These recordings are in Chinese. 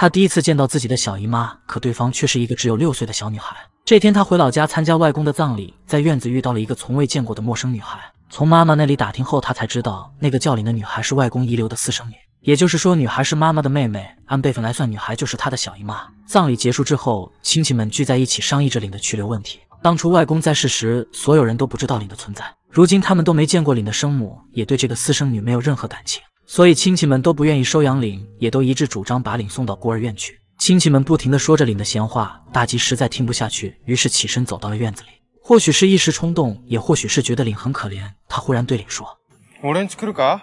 他第一次见到自己的小姨妈，可对方却是一个只有六岁的小女孩。这天，他回老家参加外公的葬礼，在院子遇到了一个从未见过的陌生女孩。从妈妈那里打听后，他才知道那个叫岭的女孩是外公遗留的私生女，也就是说，女孩是妈妈的妹妹。按辈分来算，女孩就是他的小姨妈。葬礼结束之后，亲戚们聚在一起商议着岭的去留问题。当初外公在世时，所有人都不知道岭的存在，如今他们都没见过岭的生母，也对这个私生女没有任何感情。所以亲戚们都不愿意收养领，也都一致主张把领送到孤儿院去。亲戚们不停的说着领的闲话，大吉实在听不下去，于是起身走到了院子里。或许是一时冲动，也或许是觉得领很可怜，他忽然对领说：“我让你去干。”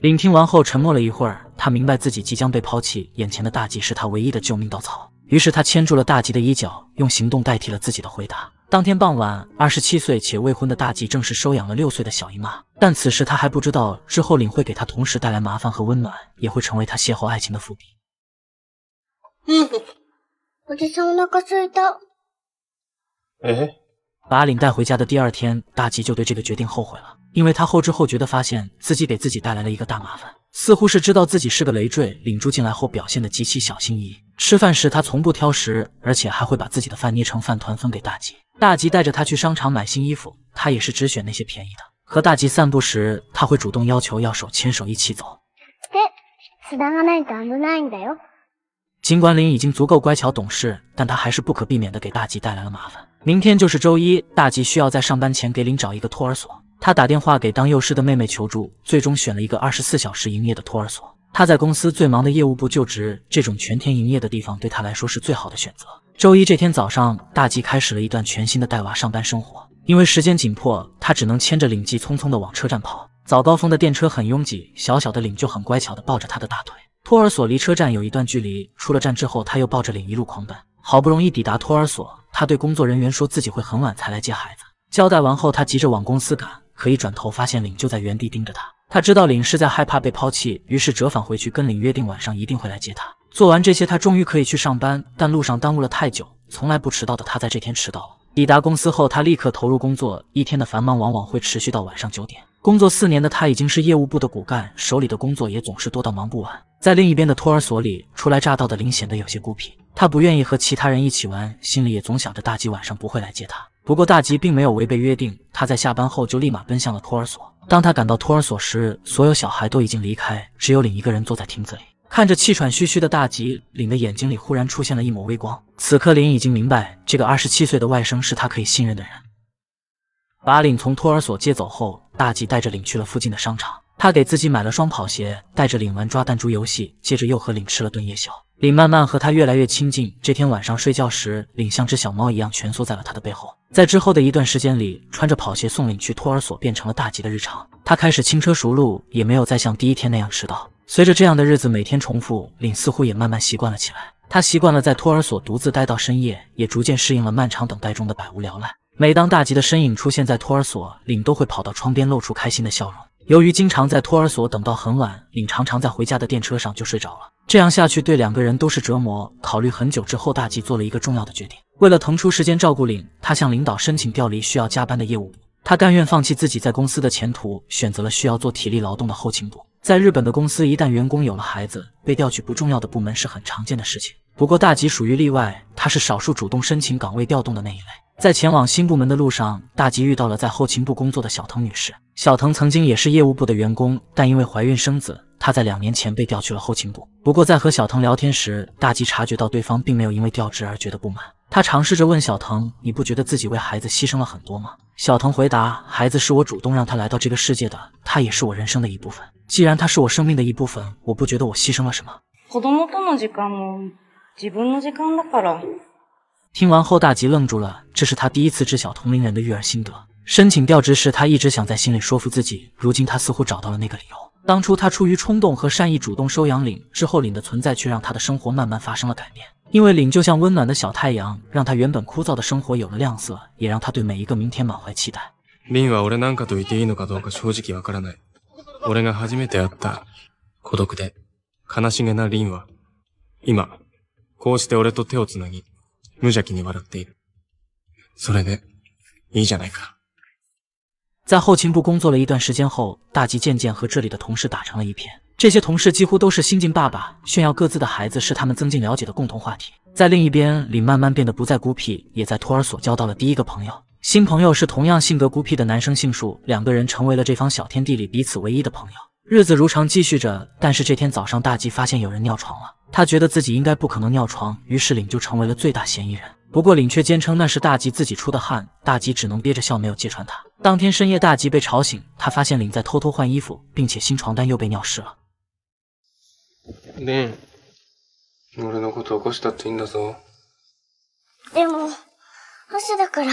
领听完后沉默了一会儿，他明白自己即将被抛弃，眼前的大吉是他唯一的救命稻草。于是他牵住了大吉的衣角，用行动代替了自己的回答。当天傍晚，二十七岁且未婚的大吉正式收养了六岁的小姨妈，但此时他还不知道，之后领会给他同时带来麻烦和温暖，也会成为他邂逅爱情的伏笔。哎，把领带回家的第二天，大吉就对这个决定后悔了，因为他后知后觉地发现自己给自己带来了一个大麻烦，似乎是知道自己是个累赘。领住进来后表现得极其小心翼翼，吃饭时他从不挑食，而且还会把自己的饭捏成饭团分给大吉。大吉带着他去商场买新衣服，他也是只选那些便宜的。和大吉散步时，他会主动要求要手牵手一起走。尽管林已经足够乖巧懂事，但他还是不可避免的给大吉带来了麻烦。明天就是周一大吉需要在上班前给林找一个托儿所，他打电话给当幼师的妹妹求助，最终选了一个二十四小时营业的托儿所。他在公司最忙的业务部就职，这种全天营业的地方对他来说是最好的选择。周一这天早上，大吉开始了一段全新的带娃上班生活。因为时间紧迫，他只能牵着领吉匆匆的往车站跑。早高峰的电车很拥挤，小小的领就很乖巧的抱着他的大腿。托儿所离车站有一段距离，出了站之后，他又抱着领一路狂奔。好不容易抵达托儿所，他对工作人员说自己会很晚才来接孩子。交代完后，他急着往公司赶，可一转头发现领就在原地盯着他。他知道凛是在害怕被抛弃，于是折返回去跟凛约定晚上一定会来接他。做完这些，他终于可以去上班，但路上耽误了太久，从来不迟到的他在这天迟到了。抵达公司后，他立刻投入工作，一天的繁忙往往会持续到晚上九点。工作四年的他已经是业务部的骨干，手里的工作也总是多到忙不完。在另一边的托儿所里，初来乍到的凛显得有些孤僻，他不愿意和其他人一起玩，心里也总想着大吉晚上不会来接他。不过大吉并没有违背约定，他在下班后就立马奔向了托儿所。当他赶到托儿所时，所有小孩都已经离开，只有领一个人坐在亭子里，看着气喘吁吁的大吉。领的眼睛里忽然出现了一抹微光。此刻，林已经明白，这个二十七岁的外甥是他可以信任的人。把领从托儿所接走后，大吉带着领去了附近的商场，他给自己买了双跑鞋，带着领玩抓弹珠游戏，接着又和领吃了顿夜宵。领慢慢和他越来越亲近。这天晚上睡觉时，领像只小猫一样蜷缩在了他的背后。在之后的一段时间里，穿着跑鞋送领去托儿所变成了大吉的日常。他开始轻车熟路，也没有再像第一天那样迟到。随着这样的日子每天重复，领似乎也慢慢习惯了起来。他习惯了在托儿所独自待到深夜，也逐渐适应了漫长等待中的百无聊赖。每当大吉的身影出现在托儿所，领都会跑到窗边，露出开心的笑容。由于经常在托儿所等到很晚，凛常常在回家的电车上就睡着了。这样下去对两个人都是折磨。考虑很久之后，大吉做了一个重要的决定。为了腾出时间照顾凛，他向领导申请调离需要加班的业务部。他甘愿放弃自己在公司的前途，选择了需要做体力劳动的后勤部。在日本的公司，一旦员工有了孩子，被调去不重要的部门是很常见的事情。不过大吉属于例外，他是少数主动申请岗位调动的那一类。在前往新部门的路上，大吉遇到了在后勤部工作的小藤女士。小藤曾经也是业务部的员工，但因为怀孕生子，她在两年前被调去了后勤部。不过在和小藤聊天时，大吉察觉到对方并没有因为调职而觉得不满。他尝试着问小藤：“你不觉得自己为孩子牺牲了很多吗？”小藤回答：“孩子是我主动让他来到这个世界的，他也是我人生的一部分。既然他是我生命的一部分，我不觉得我牺牲了什么。”听完后，大吉愣住了，这是他第一次知晓同龄人的育儿心得。申请调职时，他一直想在心里说服自己。如今，他似乎找到了那个理由。当初他出于冲动和善意主动收养岭之后，岭的存在却让他的生活慢慢发生了改变。因为岭就像温暖的小太阳，让他原本枯燥的生活有了亮色，也让他对每一个明天满怀期待。凛かとていいのかどうか、正直、わからない。俺が初めて会った孤独で悲しげなは、今こうして俺と手をつなぎ無邪気に笑っている。それでいいじゃないか。在后勤部工作了一段时间后，大吉渐渐和这里的同事打成了一片。这些同事几乎都是新晋爸爸，炫耀各自的孩子是他们增进了解的共同话题。在另一边，凛慢慢变得不再孤僻，也在托儿所交到了第一个朋友。新朋友是同样性格孤僻的男生杏树，两个人成为了这方小天地里彼此唯一的朋友。日子如常继续着，但是这天早上，大吉发现有人尿床了。他觉得自己应该不可能尿床，于是凛就成为了最大嫌疑人。不过凛却坚称那是大吉自己出的汗，大吉只能憋着笑没有揭穿他。当天深夜，大吉被吵醒，他发现领在偷偷换衣服，并且新床单又被尿湿了。领，無のこと起こしたっていいんだぞ。でも、から。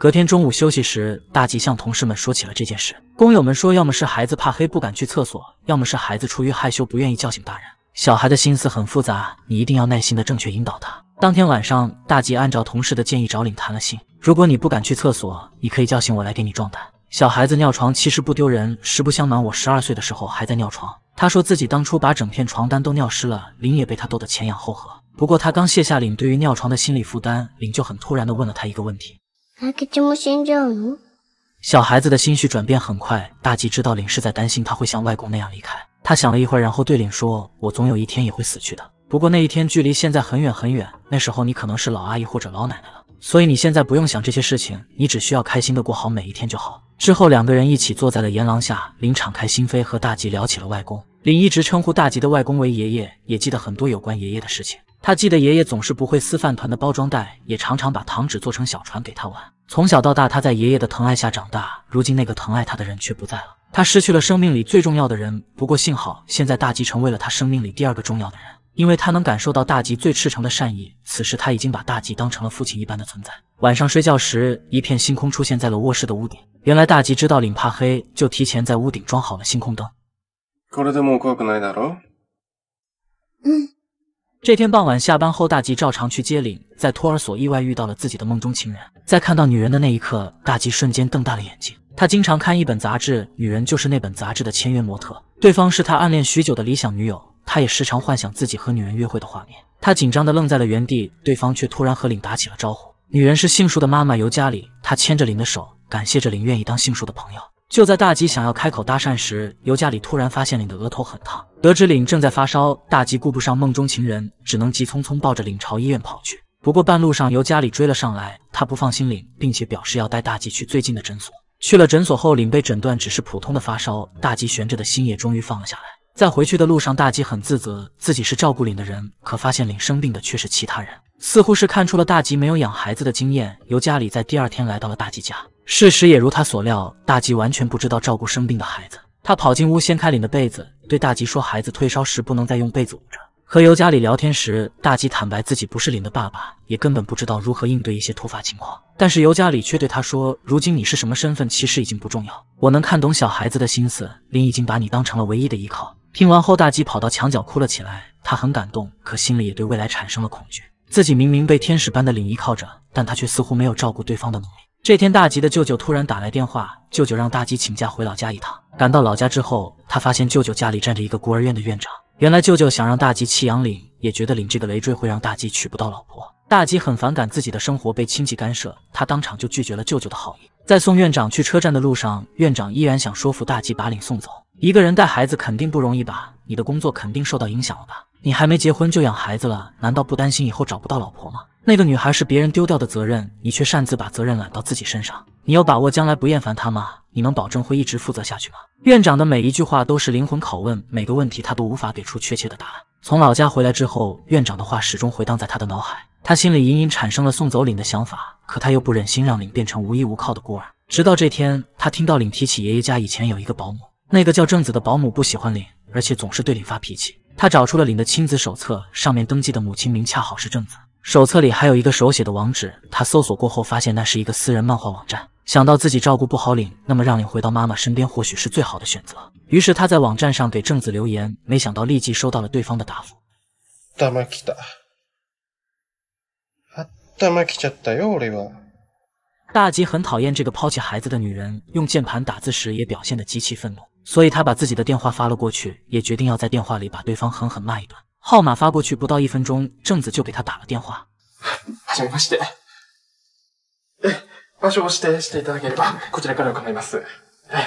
隔天中午休息时，大吉向同事们说起了这件事。工友们说，要么是孩子怕黑不敢去厕所，要么是孩子出于害羞不愿意叫醒大人。小孩的心思很复杂，你一定要耐心的正确引导他。当天晚上，大吉按照同事的建议找领谈了心。如果你不敢去厕所，你可以叫醒我来给你壮胆。小孩子尿床其实不丢人，实不相瞒，我十二岁的时候还在尿床。他说自己当初把整片床单都尿湿了，领也被他逗得前仰后合。不过他刚卸下领，对于尿床的心理负担，领就很突然的问了他一个问题。小孩子的心绪转变很快，大吉知道领是在担心他会像外公那样离开。他想了一会儿，然后对领说：“我总有一天也会死去的。”不过那一天距离现在很远很远，那时候你可能是老阿姨或者老奶奶了，所以你现在不用想这些事情，你只需要开心的过好每一天就好。之后两个人一起坐在了岩廊下，林敞开心扉和大吉聊起了外公。林一直称呼大吉的外公为爷爷，也记得很多有关爷爷的事情。他记得爷爷总是不会撕饭团的包装袋，也常常把糖纸做成小船给他玩。从小到大，他在爷爷的疼爱下长大，如今那个疼爱他的人却不在了，他失去了生命里最重要的人。不过幸好，现在大吉成为了他生命里第二个重要的人。因为他能感受到大吉最赤诚的善意，此时他已经把大吉当成了父亲一般的存在。晚上睡觉时，一片星空出现在了卧室的屋顶。原来大吉知道领怕黑，就提前在屋顶装好了星空灯。这天傍晚下班后，大吉照常去接凛，在托儿所意外遇到了自己的梦中情人。在看到女人的那一刻，大吉瞬间瞪大了眼睛。他经常看一本杂志，女人就是那本杂志的签约模特，对方是他暗恋许久的理想女友。他也时常幻想自己和女人约会的画面，他紧张的愣在了原地，对方却突然和凛打起了招呼。女人是杏树的妈妈尤加里，她牵着凛的手，感谢着凛愿意当杏树的朋友。就在大吉想要开口搭讪时，尤加里突然发现凛的额头很烫，得知凛正在发烧，大吉顾不上梦中情人，只能急匆匆抱着凛朝医院跑去。不过半路上尤加里追了上来，他不放心凛，并且表示要带大吉去最近的诊所。去了诊所后，凛被诊断只是普通的发烧，大吉悬着的心也终于放了下来。在回去的路上，大吉很自责，自己是照顾领的人，可发现领生病的却是其他人，似乎是看出了大吉没有养孩子的经验，尤加里在第二天来到了大吉家。事实也如他所料，大吉完全不知道照顾生病的孩子。他跑进屋，掀开领的被子，对大吉说：“孩子退烧时不能再用被子捂着。”和尤加里聊天时，大吉坦白自己不是领的爸爸，也根本不知道如何应对一些突发情况。但是尤加里却对他说：“如今你是什么身份，其实已经不重要。我能看懂小孩子的心思，林已经把你当成了唯一的依靠。”听完后，大吉跑到墙角哭了起来。他很感动，可心里也对未来产生了恐惧。自己明明被天使般的领依靠着，但他却似乎没有照顾对方的能力。这天，大吉的舅舅突然打来电话，舅舅让大吉请假回老家一趟。赶到老家之后，他发现舅舅家里站着一个孤儿院的院长。原来，舅舅想让大吉弃养领，也觉得领这个累赘会让大吉娶不到老婆。大吉很反感自己的生活被亲戚干涉，他当场就拒绝了舅舅的好意。在送院长去车站的路上，院长依然想说服大吉把领送走。一个人带孩子肯定不容易吧？你的工作肯定受到影响了吧？你还没结婚就养孩子了，难道不担心以后找不到老婆吗？那个女孩是别人丢掉的责任，你却擅自把责任揽到自己身上。你有把握将来不厌烦她吗？你能保证会一直负责下去吗？院长的每一句话都是灵魂拷问，每个问题他都无法给出确切的答案。从老家回来之后，院长的话始终回荡在他的脑海，他心里隐隐产生了送走凛的想法，可他又不忍心让凛变成无依无靠的孤儿。直到这天，他听到凛提起爷爷家以前有一个保姆。那个叫正子的保姆不喜欢凛，而且总是对凛发脾气。他找出了凛的亲子手册，上面登记的母亲名恰好是正子。手册里还有一个手写的网址，他搜索过后发现那是一个私人漫画网站。想到自己照顾不好凛，那么让凛回到妈妈身边或许是最好的选择。于是他在网站上给正子留言，没想到立即收到了对方的答复。大吉很讨厌这个抛弃孩子的女人，用键盘打字时也表现的极其愤怒。所以他把自己的电话发了过去，也决定要在电话里把对方狠狠骂一顿。号码发过去不到一分钟，正子就给他打了电话。すみません。場所を指定していただければ、こちらから行います。は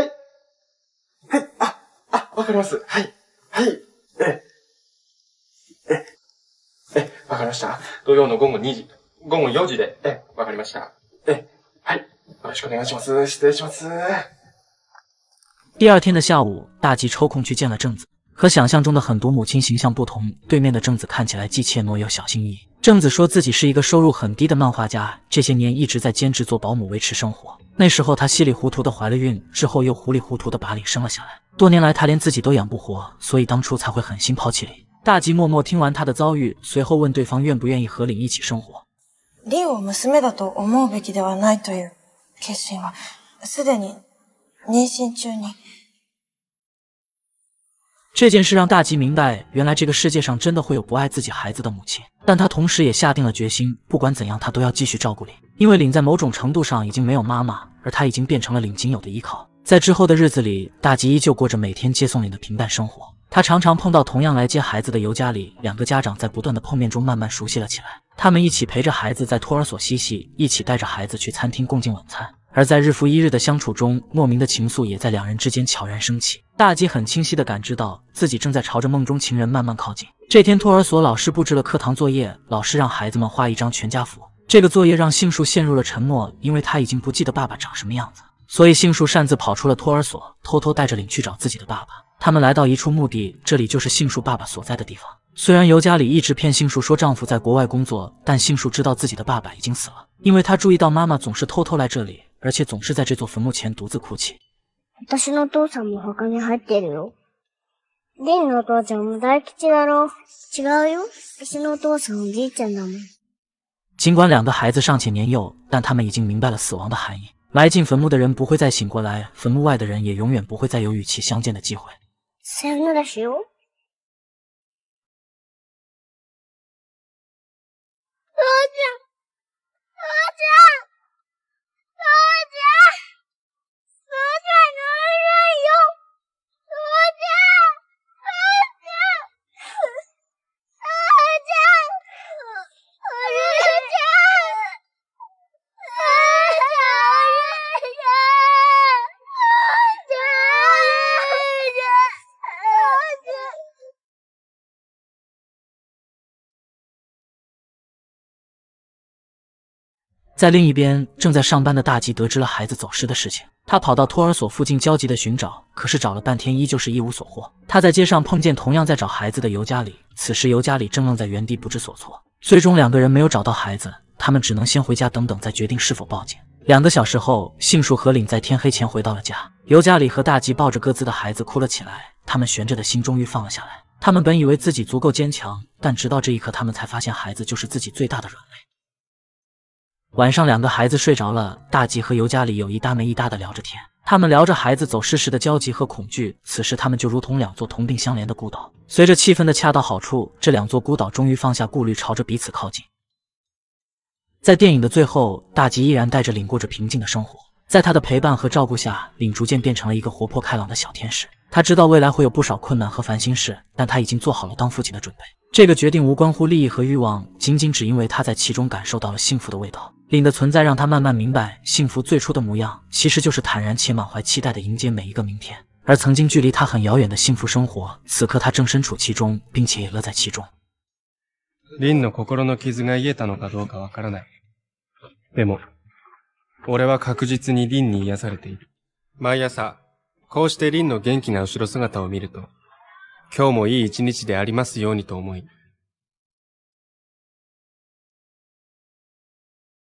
い、はい。あ、あ、わかります。はい、はい。え、え、え、わかりました。土曜の午後二時、午後四時で。え、わかりました。え第二天的下午，大吉抽空去见了正子。和想象中的狠毒母亲形象不同，对面的正子看起来既怯懦又小心翼翼。正子说自己是一个收入很低的漫画家，这些年一直在兼职做保姆维持生活。那时候她稀里糊涂的怀了孕，之后又糊里糊涂的把李生了下来。多年来她连自己都养不活，所以当初才会狠心抛弃李。大吉默默听完她的遭遇，随后问对方愿不愿意和李一起生活。这件事让大吉明白，原来这个世界上真的会有不爱自己孩子的母亲。但他同时也下定了决心，不管怎样，他都要继续照顾凛，因为凛在某种程度上已经没有妈妈，而他已经变成了凛仅有的依靠。在之后的日子里，大吉依旧过着每天接送凛的平淡生活。他常常碰到同样来接孩子的尤加里，两个家长在不断的碰面中慢慢熟悉了起来。他们一起陪着孩子在托儿所嬉戏，一起带着孩子去餐厅共进晚餐。而在日复一日的相处中，莫名的情愫也在两人之间悄然升起。大吉很清晰地感知到自己正在朝着梦中情人慢慢靠近。这天，托儿所老师布置了课堂作业，老师让孩子们画一张全家福。这个作业让杏树陷入了沉默，因为他已经不记得爸爸长什么样子。所以杏树擅自跑出了托儿所，偷偷带着领去找自己的爸爸。他们来到一处墓地，这里就是杏树爸爸所在的地方。虽然尤加里一直骗杏树说丈夫在国外工作，但杏树知道自己的爸爸已经死了，因为他注意到妈妈总是偷偷来这里，而且总是在这座坟墓前独自哭泣。尽管两个孩子尚且年幼，但他们已经明白了死亡的含义。埋进坟墓的人不会再醒过来，坟墓外的人也永远不会再有与其相见的机会。石油？姐，姐，姐。在另一边，正在上班的大吉得知了孩子走失的事情，他跑到托儿所附近焦急的寻找，可是找了半天依旧是一无所获。他在街上碰见同样在找孩子的尤加里，此时尤加里正愣在原地不知所措。最终两个人没有找到孩子，他们只能先回家，等等再决定是否报警。两个小时后，杏树和岭在天黑前回到了家。尤加里和大吉抱着各自的孩子哭了起来，他们悬着的心终于放了下来。他们本以为自己足够坚强，但直到这一刻，他们才发现孩子就是自己最大的软肋。晚上，两个孩子睡着了，大吉和尤加里有一搭没一搭的聊着天。他们聊着孩子走失时的焦急和恐惧，此时他们就如同两座同病相怜的孤岛。随着气氛的恰到好处，这两座孤岛终于放下顾虑，朝着彼此靠近。在电影的最后，大吉依然带着领过着平静的生活。在他的陪伴和照顾下，领逐渐变成了一个活泼开朗的小天使。他知道未来会有不少困难和烦心事，但他已经做好了当父亲的准备。这个决定无关乎利益和欲望，仅仅只因为他在其中感受到了幸福的味道。林的存在让他慢慢明白，幸福最初的模样其实就是坦然且满怀期待的迎接每一个明天。而曾经距离他很遥远的幸福生活，此刻他正身处其中，并且也乐在其中。林の心の傷が癒えたのかどうかわからない。でも、俺は確実に林に癒されている。毎朝、こうしての元気な後ろ姿を見ると、今日もいい一日でありますようにと思い。